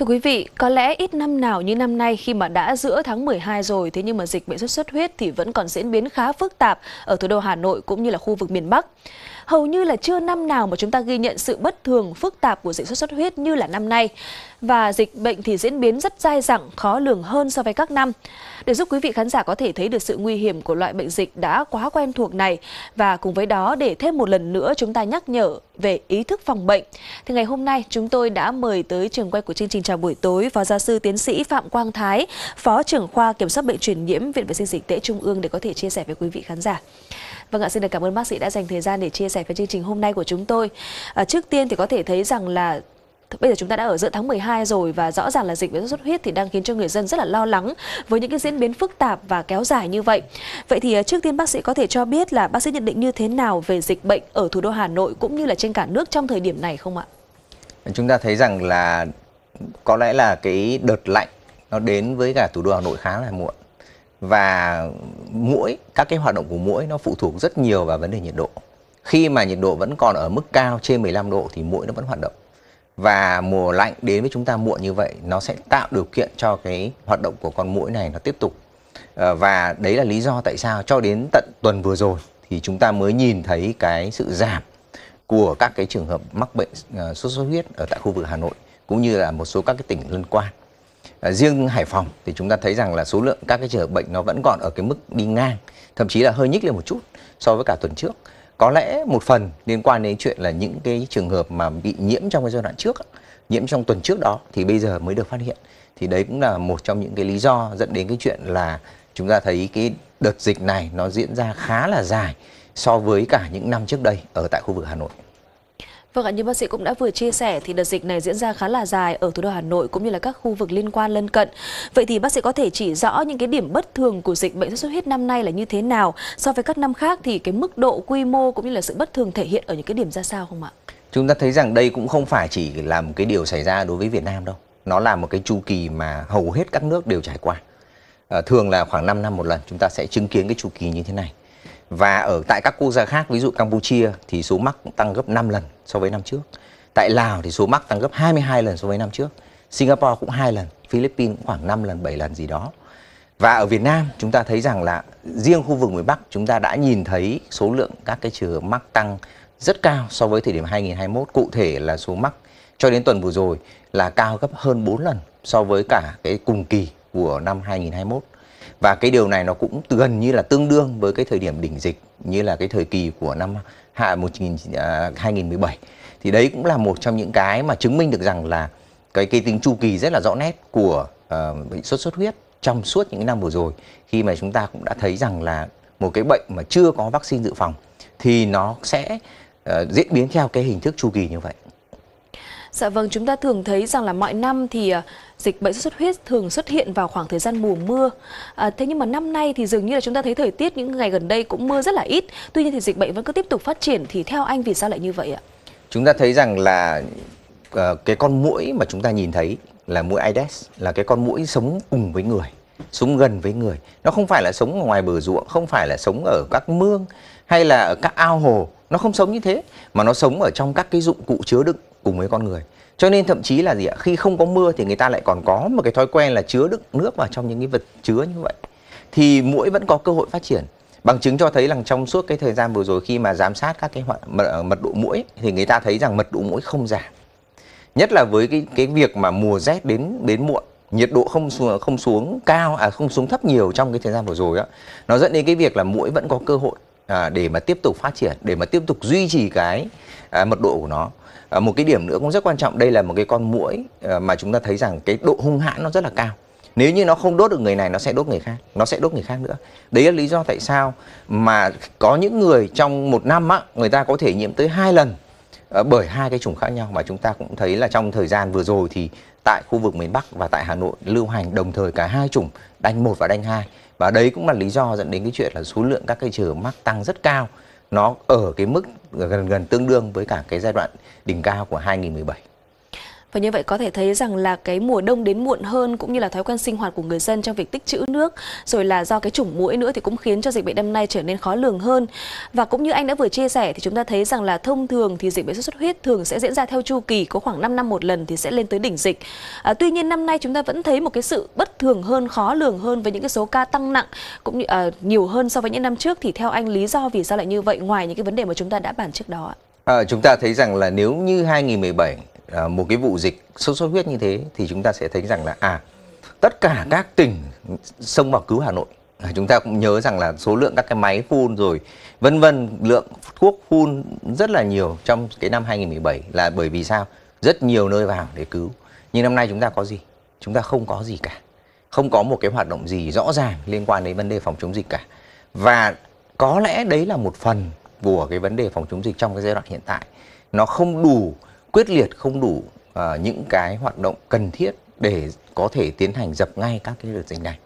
Thưa quý vị, có lẽ ít năm nào như năm nay khi mà đã giữa tháng 12 rồi, thế nhưng mà dịch bệnh sốt xuất huyết thì vẫn còn diễn biến khá phức tạp ở thủ đô Hà Nội cũng như là khu vực miền Bắc. Hầu như là chưa năm nào mà chúng ta ghi nhận sự bất thường phức tạp của dịch sốt xuất huyết như là năm nay. Và dịch bệnh thì diễn biến rất dai dẳng, khó lường hơn so với các năm. Để giúp quý vị khán giả có thể thấy được sự nguy hiểm của loại bệnh dịch đã quá quen thuộc này và cùng với đó để thêm một lần nữa chúng ta nhắc nhở về ý thức phòng bệnh. Thì ngày hôm nay chúng tôi đã mời tới trường quay của chương trình chào buổi tối Phó giáo sư tiến sĩ Phạm Quang Thái, Phó trưởng khoa Kiểm soát bệnh truyền nhiễm Viện Vệ sinh Dịch tễ Trung ương để có thể chia sẻ với quý vị khán giả. Vâng ạ, xin được cảm ơn bác sĩ đã dành thời gian để chia sẻ với chương trình hôm nay của chúng tôi. À, trước tiên thì có thể thấy rằng là bây giờ chúng ta đã ở giữa tháng 12 rồi và rõ ràng là dịch bệnh sốt xuất huyết thì đang khiến cho người dân rất là lo lắng với những cái diễn biến phức tạp và kéo dài như vậy. Vậy thì à, trước tiên bác sĩ có thể cho biết là bác sĩ nhận định như thế nào về dịch bệnh ở thủ đô Hà Nội cũng như là trên cả nước trong thời điểm này không ạ? Chúng ta thấy rằng là có lẽ là cái đợt lạnh nó đến với cả thủ đô Hà Nội khá là muộn và mũi các cái hoạt động của mũi nó phụ thuộc rất nhiều vào vấn đề nhiệt độ khi mà nhiệt độ vẫn còn ở mức cao trên 15 độ thì mũi nó vẫn hoạt động và mùa lạnh đến với chúng ta muộn như vậy nó sẽ tạo điều kiện cho cái hoạt động của con mũi này nó tiếp tục ờ, và đấy là lý do tại sao cho đến tận tuần vừa rồi thì chúng ta mới nhìn thấy cái sự giảm của các cái trường hợp mắc bệnh ờ, sốt xuất huyết ở tại khu vực Hà Nội cũng như là một số các cái tỉnh liên quan. À, riêng Hải Phòng thì chúng ta thấy rằng là số lượng các cái trường hợp bệnh nó vẫn còn ở cái mức đi ngang, thậm chí là hơi nhích lên một chút so với cả tuần trước. Có lẽ một phần liên quan đến chuyện là những cái trường hợp mà bị nhiễm trong cái giai đoạn trước, nhiễm trong tuần trước đó thì bây giờ mới được phát hiện. Thì đấy cũng là một trong những cái lý do dẫn đến cái chuyện là chúng ta thấy cái đợt dịch này nó diễn ra khá là dài so với cả những năm trước đây ở tại khu vực Hà Nội. Vâng ạ, như bác sĩ cũng đã vừa chia sẻ thì đợt dịch này diễn ra khá là dài ở thủ đô Hà Nội cũng như là các khu vực liên quan lân cận. Vậy thì bác sĩ có thể chỉ rõ những cái điểm bất thường của dịch bệnh sốt xuất huyết năm nay là như thế nào? So với các năm khác thì cái mức độ quy mô cũng như là sự bất thường thể hiện ở những cái điểm ra sao không ạ? Chúng ta thấy rằng đây cũng không phải chỉ là một cái điều xảy ra đối với Việt Nam đâu. Nó là một cái chu kỳ mà hầu hết các nước đều trải qua. À, thường là khoảng 5 năm một lần chúng ta sẽ chứng kiến cái chu kỳ như thế này và ở tại các quốc gia khác, ví dụ Campuchia thì số mắc tăng gấp 5 lần so với năm trước. Tại Lào thì số mắc tăng gấp 22 lần so với năm trước. Singapore cũng hai lần, Philippines cũng khoảng 5 lần, 7 lần gì đó. Và ở Việt Nam chúng ta thấy rằng là riêng khu vực miền Bắc chúng ta đã nhìn thấy số lượng các cái trường hợp mắc tăng rất cao so với thời điểm 2021. Cụ thể là số mắc cho đến tuần vừa rồi là cao gấp hơn 4 lần so với cả cái cùng kỳ của năm 2021 và cái điều này nó cũng gần như là tương đương với cái thời điểm đỉnh dịch như là cái thời kỳ của năm hạ 19, à, 2017 thì đấy cũng là một trong những cái mà chứng minh được rằng là cái cái tính chu kỳ rất là rõ nét của uh, bệnh sốt xuất huyết trong suốt những năm vừa rồi khi mà chúng ta cũng đã thấy rằng là một cái bệnh mà chưa có vaccine dự phòng thì nó sẽ uh, diễn biến theo cái hình thức chu kỳ như vậy Dạ vâng, chúng ta thường thấy rằng là mọi năm thì à, dịch bệnh sốt xuất huyết thường xuất hiện vào khoảng thời gian mùa mưa. À, thế nhưng mà năm nay thì dường như là chúng ta thấy thời tiết những ngày gần đây cũng mưa rất là ít. Tuy nhiên thì dịch bệnh vẫn cứ tiếp tục phát triển thì theo anh vì sao lại như vậy ạ? Chúng ta thấy rằng là uh, cái con muỗi mà chúng ta nhìn thấy là muỗi Aedes là cái con muỗi sống cùng với người sống gần với người nó không phải là sống ngoài bờ ruộng không phải là sống ở các mương hay là ở các ao hồ nó không sống như thế mà nó sống ở trong các cái dụng cụ chứa đựng cùng với con người cho nên thậm chí là gì ạ khi không có mưa thì người ta lại còn có một cái thói quen là chứa đựng nước vào trong những cái vật chứa như vậy thì muỗi vẫn có cơ hội phát triển bằng chứng cho thấy rằng trong suốt cái thời gian vừa rồi khi mà giám sát các cái hoạt, mật, ờ, mật độ muỗi thì người ta thấy rằng mật độ muỗi không giảm nhất là với cái cái việc mà mùa rét đến đến muộn nhiệt độ không xuống, không xuống cao à không xuống thấp nhiều trong cái thời gian vừa rồi đó nó dẫn đến cái việc là muỗi vẫn có cơ hội à, để mà tiếp tục phát triển để mà tiếp tục duy trì cái à, mật độ của nó à, một cái điểm nữa cũng rất quan trọng đây là một cái con mũi à, mà chúng ta thấy rằng cái độ hung hãn nó rất là cao nếu như nó không đốt được người này nó sẽ đốt người khác nó sẽ đốt người khác nữa đấy là lý do tại sao mà có những người trong một năm á, người ta có thể nhiễm tới hai lần à, bởi hai cái chủng khác nhau mà chúng ta cũng thấy là trong thời gian vừa rồi thì tại khu vực miền Bắc và tại Hà Nội lưu hành đồng thời cả hai chủng đanh một và đanh hai và đấy cũng là lý do dẫn đến cái chuyện là số lượng các cái trường mắc tăng rất cao nó ở cái mức gần gần tương đương với cả cái giai đoạn đỉnh cao của 2017 và như vậy có thể thấy rằng là cái mùa đông đến muộn hơn cũng như là thói quen sinh hoạt của người dân trong việc tích trữ nước rồi là do cái chủng mũi nữa thì cũng khiến cho dịch bệnh năm nay trở nên khó lường hơn. Và cũng như anh đã vừa chia sẻ thì chúng ta thấy rằng là thông thường thì dịch bệnh sốt xuất huyết thường sẽ diễn ra theo chu kỳ có khoảng 5 năm một lần thì sẽ lên tới đỉnh dịch. À, tuy nhiên năm nay chúng ta vẫn thấy một cái sự bất thường hơn, khó lường hơn với những cái số ca tăng nặng cũng như à, nhiều hơn so với những năm trước thì theo anh lý do vì sao lại như vậy ngoài những cái vấn đề mà chúng ta đã bàn trước đó ạ? À, chúng ta thấy rằng là nếu như 2017 À, một cái vụ dịch sốt xuất huyết như thế thì chúng ta sẽ thấy rằng là à tất cả các tỉnh sông vào cứu Hà Nội à, chúng ta cũng nhớ rằng là số lượng các cái máy phun rồi vân vân lượng thuốc phun rất là nhiều trong cái năm 2017 là bởi vì sao rất nhiều nơi vào để cứu nhưng năm nay chúng ta có gì chúng ta không có gì cả không có một cái hoạt động gì rõ ràng liên quan đến vấn đề phòng chống dịch cả và có lẽ đấy là một phần của cái vấn đề phòng chống dịch trong cái giai đoạn hiện tại nó không đủ quyết liệt không đủ à, những cái hoạt động cần thiết để có thể tiến hành dập ngay các cái đợt dịch này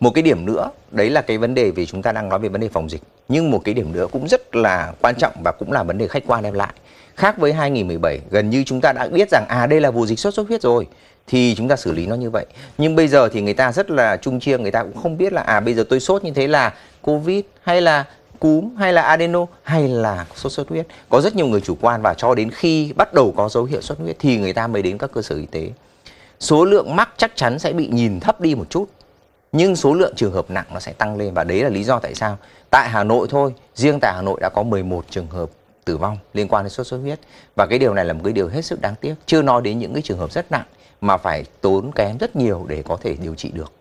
một cái điểm nữa đấy là cái vấn đề vì chúng ta đang nói về vấn đề phòng dịch nhưng một cái điểm nữa cũng rất là quan trọng và cũng là vấn đề khách quan đem lại khác với 2017 gần như chúng ta đã biết rằng à đây là vụ dịch sốt xuất huyết rồi thì chúng ta xử lý nó như vậy nhưng bây giờ thì người ta rất là trung chia, người ta cũng không biết là à bây giờ tôi sốt như thế là covid hay là cúm hay là adeno hay là sốt xuất huyết có rất nhiều người chủ quan và cho đến khi bắt đầu có dấu hiệu xuất huyết thì người ta mới đến các cơ sở y tế số lượng mắc chắc chắn sẽ bị nhìn thấp đi một chút nhưng số lượng trường hợp nặng nó sẽ tăng lên và đấy là lý do tại sao tại Hà Nội thôi riêng tại Hà Nội đã có 11 trường hợp tử vong liên quan đến sốt xuất huyết và cái điều này là một cái điều hết sức đáng tiếc chưa nói đến những cái trường hợp rất nặng mà phải tốn kém rất nhiều để có thể điều trị được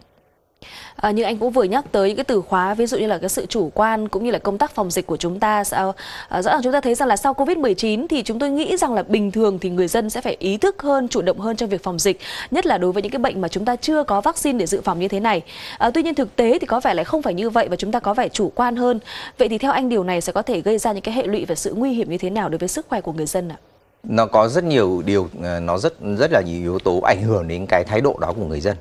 À, như anh cũng vừa nhắc tới những cái từ khóa ví dụ như là cái sự chủ quan cũng như là công tác phòng dịch của chúng ta sao à, ờ, rõ ràng chúng ta thấy rằng là sau Covid-19 thì chúng tôi nghĩ rằng là bình thường thì người dân sẽ phải ý thức hơn, chủ động hơn trong việc phòng dịch, nhất là đối với những cái bệnh mà chúng ta chưa có vaccine để dự phòng như thế này. À, tuy nhiên thực tế thì có vẻ lại không phải như vậy và chúng ta có vẻ chủ quan hơn. Vậy thì theo anh điều này sẽ có thể gây ra những cái hệ lụy và sự nguy hiểm như thế nào đối với sức khỏe của người dân ạ? Nó có rất nhiều điều, nó rất rất là nhiều yếu tố ảnh hưởng đến cái thái độ đó của người dân.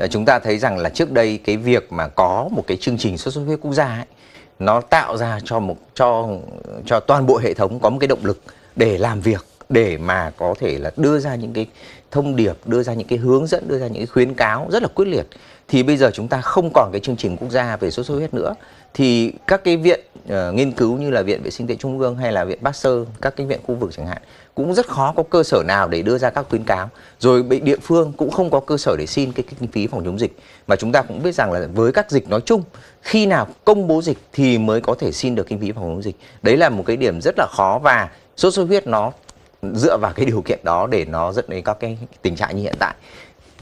Ờ, chúng ta thấy rằng là trước đây cái việc mà có một cái chương trình sốt xuất huyết quốc gia ấy, nó tạo ra cho một cho cho toàn bộ hệ thống có một cái động lực để làm việc để mà có thể là đưa ra những cái thông điệp đưa ra những cái hướng dẫn đưa ra những cái khuyến cáo rất là quyết liệt thì bây giờ chúng ta không còn cái chương trình quốc gia về sốt xuất huyết nữa thì các cái viện uh, nghiên cứu như là viện vệ sinh tệ trung ương hay là viện pasteur các cái viện khu vực chẳng hạn cũng rất khó có cơ sở nào để đưa ra các khuyến cáo rồi bị địa phương cũng không có cơ sở để xin cái kinh phí phòng chống dịch mà chúng ta cũng biết rằng là với các dịch nói chung khi nào công bố dịch thì mới có thể xin được kinh phí phòng chống dịch đấy là một cái điểm rất là khó và sốt xuất huyết nó dựa vào cái điều kiện đó để nó dẫn đến các cái tình trạng như hiện tại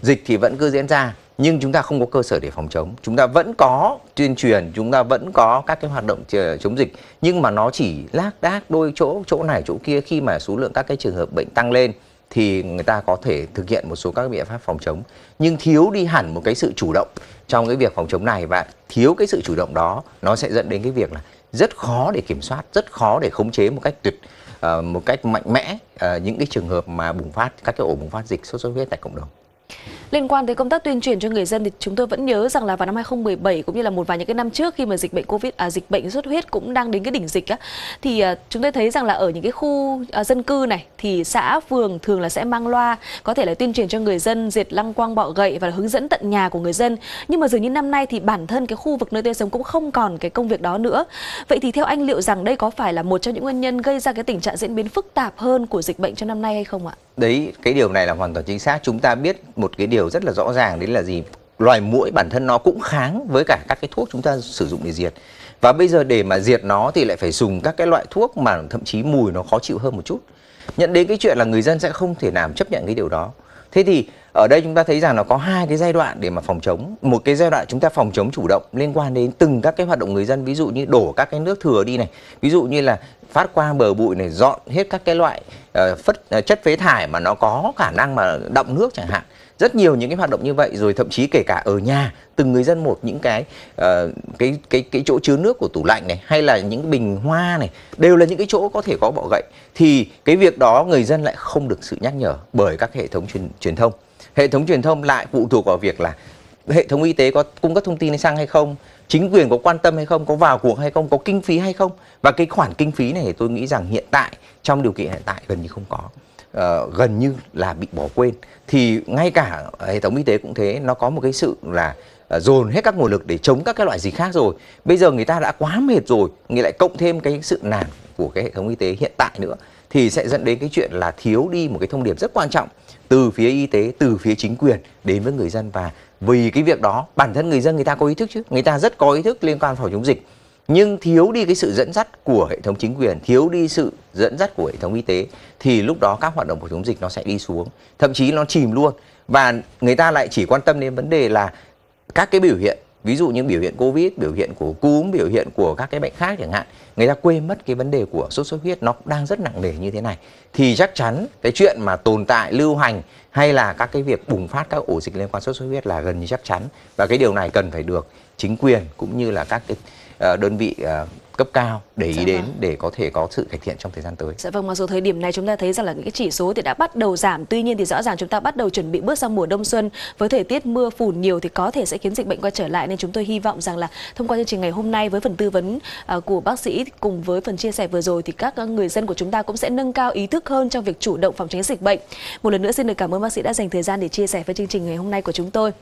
dịch thì vẫn cứ diễn ra nhưng chúng ta không có cơ sở để phòng chống chúng ta vẫn có tuyên truyền chúng ta vẫn có các cái hoạt động chống dịch nhưng mà nó chỉ lác đác đôi chỗ chỗ này chỗ kia khi mà số lượng các cái trường hợp bệnh tăng lên thì người ta có thể thực hiện một số các biện pháp phòng chống nhưng thiếu đi hẳn một cái sự chủ động trong cái việc phòng chống này và thiếu cái sự chủ động đó nó sẽ dẫn đến cái việc là rất khó để kiểm soát rất khó để khống chế một cách tuyệt Ờ, một cách mạnh mẽ ờ, những cái trường hợp mà bùng phát các cái ổ bùng phát dịch sốt xuất huyết tại cộng đồng Liên quan tới công tác tuyên truyền cho người dân thì chúng tôi vẫn nhớ rằng là vào năm 2017 cũng như là một vài những cái năm trước khi mà dịch bệnh Covid à, dịch bệnh xuất huyết cũng đang đến cái đỉnh dịch á thì à, chúng tôi thấy rằng là ở những cái khu à, dân cư này thì xã phường thường là sẽ mang loa có thể là tuyên truyền cho người dân diệt lăng quang bọ gậy và hướng dẫn tận nhà của người dân. Nhưng mà dường như năm nay thì bản thân cái khu vực nơi tôi sống cũng không còn cái công việc đó nữa. Vậy thì theo anh liệu rằng đây có phải là một trong những nguyên nhân gây ra cái tình trạng diễn biến phức tạp hơn của dịch bệnh trong năm nay hay không ạ? Đấy, cái điều này là hoàn toàn chính xác. Chúng ta biết một cái điều điều rất là rõ ràng đấy là gì loài muỗi bản thân nó cũng kháng với cả các cái thuốc chúng ta sử dụng để diệt và bây giờ để mà diệt nó thì lại phải dùng các cái loại thuốc mà thậm chí mùi nó khó chịu hơn một chút nhận đến cái chuyện là người dân sẽ không thể nào chấp nhận cái điều đó thế thì ở đây chúng ta thấy rằng nó có hai cái giai đoạn để mà phòng chống một cái giai đoạn chúng ta phòng chống chủ động liên quan đến từng các cái hoạt động người dân ví dụ như đổ các cái nước thừa đi này ví dụ như là phát qua bờ bụi này dọn hết các cái loại uh, phất, uh, chất phế thải mà nó có khả năng mà động nước chẳng hạn rất nhiều những cái hoạt động như vậy rồi thậm chí kể cả ở nhà từng người dân một những cái uh, cái cái cái chỗ chứa nước của tủ lạnh này hay là những bình hoa này đều là những cái chỗ có thể có bọ gậy thì cái việc đó người dân lại không được sự nhắc nhở bởi các hệ thống truyền truyền thông hệ thống truyền thông lại phụ thuộc vào việc là hệ thống y tế có cung cấp thông tin hay sang hay không chính quyền có quan tâm hay không có vào cuộc hay không có kinh phí hay không và cái khoản kinh phí này tôi nghĩ rằng hiện tại trong điều kiện hiện tại gần như không có uh, gần như là bị bỏ quên thì ngay cả hệ thống y tế cũng thế nó có một cái sự là ờ, dồn hết các nguồn lực để chống các cái loại dịch khác rồi bây giờ người ta đã quá mệt rồi người lại cộng thêm cái sự nản của cái hệ thống y tế hiện tại nữa thì sẽ dẫn đến cái chuyện là thiếu đi một cái thông điệp rất quan trọng từ phía y tế từ phía chính quyền đến với người dân và vì cái việc đó bản thân người dân người ta có ý thức chứ người ta rất có ý thức liên quan phòng chống dịch nhưng thiếu đi cái sự dẫn dắt của hệ thống chính quyền thiếu đi sự dẫn dắt của hệ thống y tế thì lúc đó các hoạt động của chống dịch nó sẽ đi xuống thậm chí nó chìm luôn và người ta lại chỉ quan tâm đến vấn đề là các cái biểu hiện ví dụ như biểu hiện covid biểu hiện của cúm biểu hiện của các cái bệnh khác chẳng hạn người ta quên mất cái vấn đề của sốt xuất huyết nó đang rất nặng nề như thế này thì chắc chắn cái chuyện mà tồn tại lưu hành hay là các cái việc bùng phát các ổ dịch liên quan sốt xuất huyết là gần như chắc chắn và cái điều này cần phải được chính quyền cũng như là các cái ờ, đơn vị ờ, cấp cao để ý dạ đến vâng. để có thể có sự cải thiện trong thời gian tới. Dạ vâng, mặc dù thời điểm này chúng ta thấy rằng là những cái chỉ số thì đã bắt đầu giảm, tuy nhiên thì rõ ràng chúng ta bắt đầu chuẩn bị bước sang mùa đông xuân với thời tiết mưa phùn nhiều thì có thể sẽ khiến dịch bệnh quay trở lại nên chúng tôi hy vọng rằng là thông qua chương trình ngày hôm nay với phần tư vấn ờ, của bác sĩ cùng với phần chia sẻ vừa rồi thì các người dân của chúng ta cũng sẽ nâng cao ý thức hơn trong việc chủ động phòng tránh dịch bệnh. Một lần nữa xin được cảm ơn ơn bác sĩ đã dành thời gian để chia sẻ với chương trình ngày hôm nay của chúng tôi